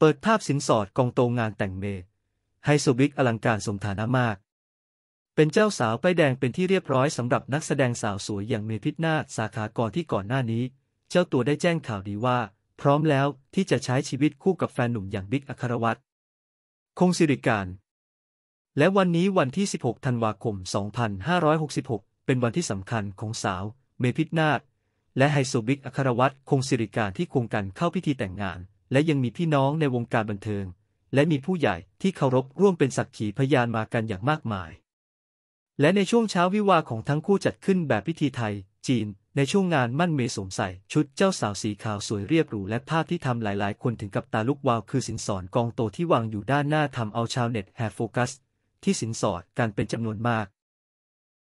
เปิดภาพสินสอดกองโตงานแต่งเมย์ไฮโซบิ๊กอลังการสมฐานะมาก เป็นเจ้าสาวป้ายแดงเป็นที่เรียบร้อยสำหรับนักแสดงสาวสวยอย่างเมพิทนาสาขากรที่ก่อนหน้านี้ เจ้าตัวได้แจ้งข่าวดีว่า พร้อมแล้วที่จะใช้ชีวิตคู่กับแฟนหนุ่มอย่างบิ๊กอัครวัตรคงสิริการ และวันนี้วันที่ 16 ธันวาคม 2566 เป็นวันที่สำคัญของสาว เมพิทนาและไฮโซบิ๊กอัครวัตรคงสิริการที่ควงกันเข้าพิธีแต่งงานและยังมีพี่น้องในวงการบันเทิง และมีผู้ใหญ่ที่เคารพร่วมเป็นสักขีพยานมากันอย่างมากมาย และในช่วงเช้าวิวาของทั้งคู่จัดขึ้นแบบพิธีไทย จีน ในช่วงงานมั่นเมสมใส่ชุดเจ้าสาวสีขาวสวยเรียบหรูและภาพที่ทำหลาย ๆ คนถึงกับตาลุกวาว คือสินสอดกองโตที่วางอยู่ด้านหน้าทำเอาชาวเน็ตแห่โฟกัส ที่สินสอดการเป็นจำนวนมาก